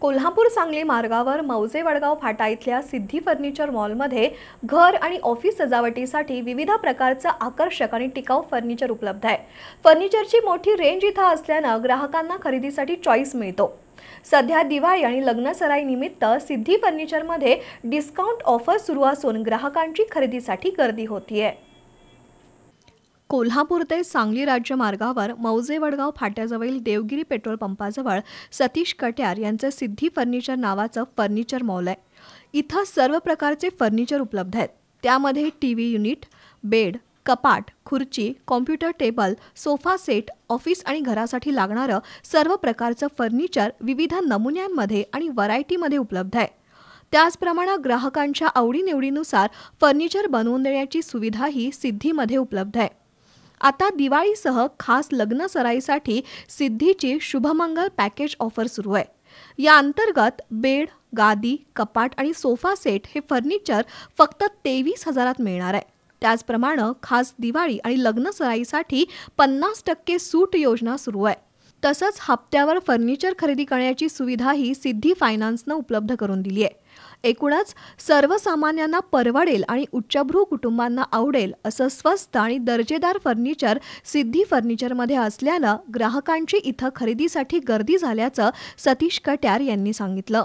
कोल्हापूर सांगली मार्गावर मौजे वडगाव फाटा इथल्या सिद्धी फर्निचर मॉलमध्ये घर आणि ऑफिस सजावटीसाठी विविध प्रकारचं आकर्षक आणि टिकाऊ फर्निचर उपलब्ध आहे फर्निचरची मोठी रेंज इथं असल्यानं ग्राहकांना खरेदीसाठी चॉईस मिळतो सध्या दिवाळी आणि लग्नसराई निमित्त सिद्धी फर्निचरमध्ये डिस्काउंट ऑफर सुरू असून ग्राहकांची खरेदीसाठी गर्दी होतीये कोल्हापूर ते सांगली राज्य मार्गावर मौजे वडगाव फाट्याजवळील देवगिरी पेट्रोल पंपाजवळ सतीश कट्यार यांचं सिद्धी फर्निचर नावाचं फर्निचर मॉल आहे इथं सर्व प्रकारचे फर्निचर उपलब्ध आहेत त्यामध्ये टी व्ही युनिट बेड कपाट खुर्ची computer table sofa set office आणि घरासाठी लागणारं सर्व प्रकारचं फर्निचर विविध नमुन्यांमध्ये आणि व्हरायटीमध्ये उपलब्ध आहे त्याचप्रमाणे ग्राहकांच्या आवडीनिवडीनुसार फर्निचर बनवून देण्याची सुविधाही सिद्धीमध्ये उपलब्ध आहे आता दिवाळीसह खास लग्न सराईसाठी सिद्धीची शुभमंगल पॅकेज ऑफर सुरू आहे या अंतर्गत बेड गादी कपाट आणि सोफा सेट हे फर्निचर फक्त तेवीस हजारात मिळणार आहे त्याचप्रमाणे खास दिवाळी आणि लग्न सराईसाठी पन्नास टक्के सूट योजना सुरू आहे तसंच हप्त्यावर फर्निचर खरेदी करण्याची सुविधाही सिद्धी फायनान्सनं उपलब्ध करून दिली आहे एकूणच सर्वसामान्यांना परवडेल आणि उच्चभ्रू कुटुंबांना आवडेल असं स्वस्त आणि दर्जेदार फर्निचर सिद्धी फर्निचरमध्ये असल्यानं ग्राहकांची इथं खरेदीसाठी गर्दी झाल्याचं सतीश कट्यार यांनी सांगितलं